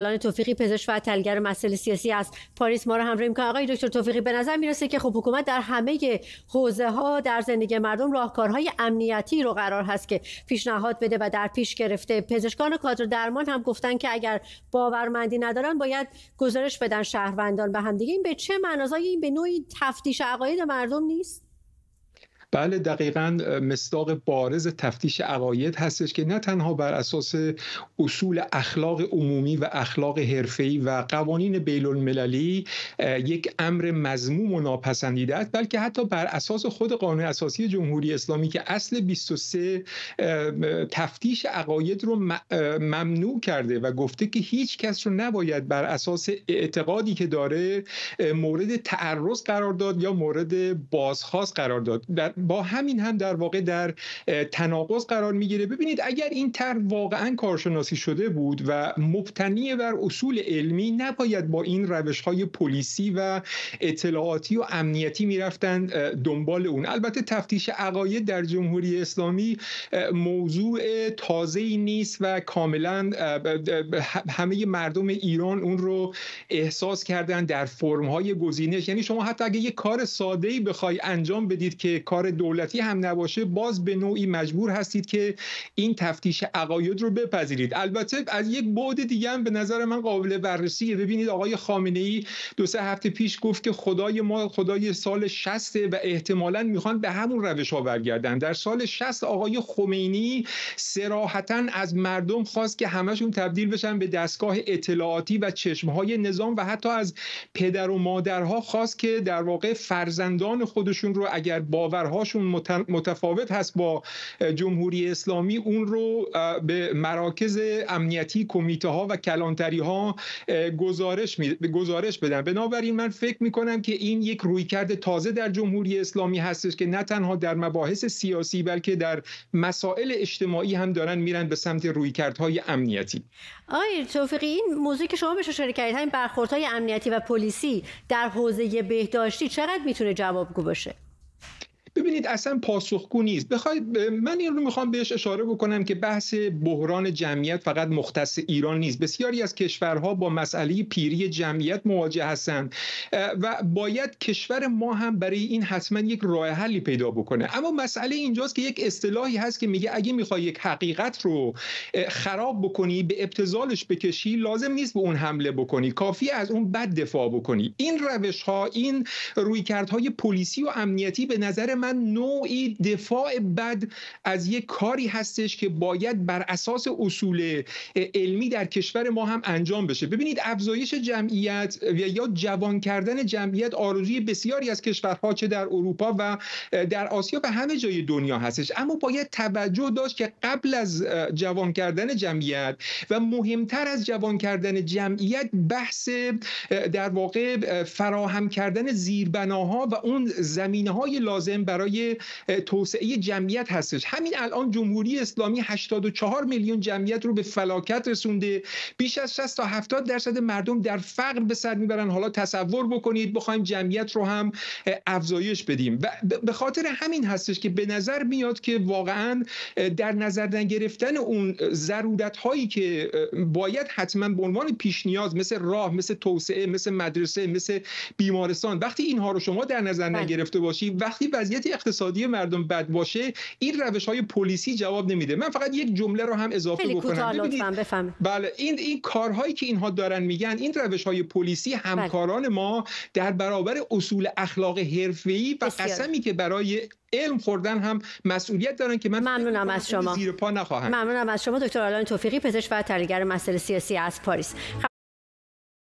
الان توفیقی پزشک و تلگر مسائل سیاسی از پاریس ما رو همراهی میکنه آقای دکتر توفیقی به نظر میرسه که خب حکومت در همه حوزه ها در زندگی مردم راهکارهای امنیتی رو قرار هست که پیشنهاد بده و در پیش گرفته پزشکان و کادر درمان هم گفتن که اگر باورمندی ندارن باید گزارش بدن شهروندان به همدیگه این به چه معناست این به نوعی تفتیش عقاید مردم نیست بله دقیقا مصداق بارز تفتیش عقاید هستش که نه تنها بر اساس اصول اخلاق عمومی و اخلاق حرفه‌ای و قوانین بیل المللی یک امر مضموم و ناپسندیده است بلکه حتی بر اساس خود قانون اساسی جمهوری اسلامی که اصل 23 تفتیش عقاید رو ممنوع کرده و گفته که هیچ کس رو نباید بر اساس اعتقادی که داره مورد تعرض قرار داد یا مورد بازخواست قرار داد با همین هم در واقع در تناقض قرار میگیره ببینید اگر این طرح واقعا کارشناسی شده بود و مبتنی بر اصول علمی نباید با این روش های پلیسی و اطلاعاتی و امنیتی میرفتن دنبال اون البته تفتیش عقاید در جمهوری اسلامی موضوع تازه ای نیست و کاملا همه مردم ایران اون رو احساس کردن در فرم های گزینش یعنی شما حتی اگه یه کار ساده ای بخوای انجام بدید که کار دولتی هم نباشه باز به نوعی مجبور هستید که این تفتیش عقاید رو بپذیرید البته از یک بعد دیگه هم به نظر من قابل بررسیه ببینید آقای خامنه ای دو سه هفته پیش گفت که خدای ما خدای سال 60 و احتمالا میخوان به همون روش ها برگردن در سال 60 آقای خمینی سراحتا از مردم خواست که همشون تبدیل بشن به دستگاه اطلاعاتی و های نظام و حتی از پدر و مادرها خواست که در واقع فرزندان خودشون رو اگر باورها هاشون متفاوت هست با جمهوری اسلامی اون رو به مراکز امنیتی کمیته ها و کلانتری ها گزارش, گزارش بدن بنابراین من فکر می کنم که این یک رویکرد تازه در جمهوری اسلامی هستش که نه تنها در مباحث سیاسی بلکه در مسائل اجتماعی هم دارن میرن به سمت رویکردهای امنیتی آقای توفیقی این موضوعی که شما بهش اشاره کردید همین برخوردهای امنیتی و پلیسی در حوزه بهداشتی چقدر میتونه جوابگو باشه ببینید اصلا پاسخگو نیست بخواید من این رو میخوام بهش اشاره بکنم که بحث بحران جمعیت فقط مختص ایران نیست بسیاری از کشورها با مسئله پیری جمعیت مواجه هستند و باید کشور ما هم برای این حتما یک راه حلی پیدا بکنه اما مسئله اینجاست که یک اصطلاحی هست که میگه اگه میخوای یک حقیقت رو خراب بکنی به ابتزالش بکشی لازم نیست به اون حمله بکنی کافی از اون بد دفاع بکنی این روش ها این رویکردهای پلیسی و امنیتی به نظر من من نوعی دفاع بد از یک کاری هستش که باید بر اساس اصول علمی در کشور ما هم انجام بشه ببینید افزایش جمعیت یا جوان کردن جمعیت آرزوی بسیاری از کشورها چه در اروپا و در آسیا و همه جای دنیا هستش اما باید توجه داشت که قبل از جوان کردن جمعیت و مهمتر از جوان کردن جمعیت بحث در واقع فراهم کردن زیربناها و اون زمینه های لازم برای برای توسعه جمعیت هستش همین الان جمهوری اسلامی 84 میلیون جمعیت رو به فلاکت رسونده بیش از 60 تا 70 درصد مردم در فقر به سر میبرن حالا تصور بکنید بخوایم جمعیت رو هم افزایش بدیم و به خاطر همین هستش که به نظر میاد که واقعا در نظر نگرفتن اون ضرورت هایی که باید حتما به عنوان پیش نیاز مثل راه مثل توسعه مثل مدرسه مثل بیمارستان وقتی اینها رو شما در نظر بله. نگرفته باشی وقتی وضعیت اقتصادی مردم بد باشه این روش های پلیسی جواب نمیده من فقط یک جمله رو هم اضافه بکنم بله این این کارهایی که اینها دارن میگن این روش های پلیسی بله. همکاران ما در برابر اصول اخلاق حرفه‌ای و قسمی که برای علم خوردن هم مسئولیت دارن که من ممنونم از شما زیر پا نخواهم ممنونم از شما دکتر آلان توفیقی پزشک و تحلیلگر مسائل سیاسی از پاریس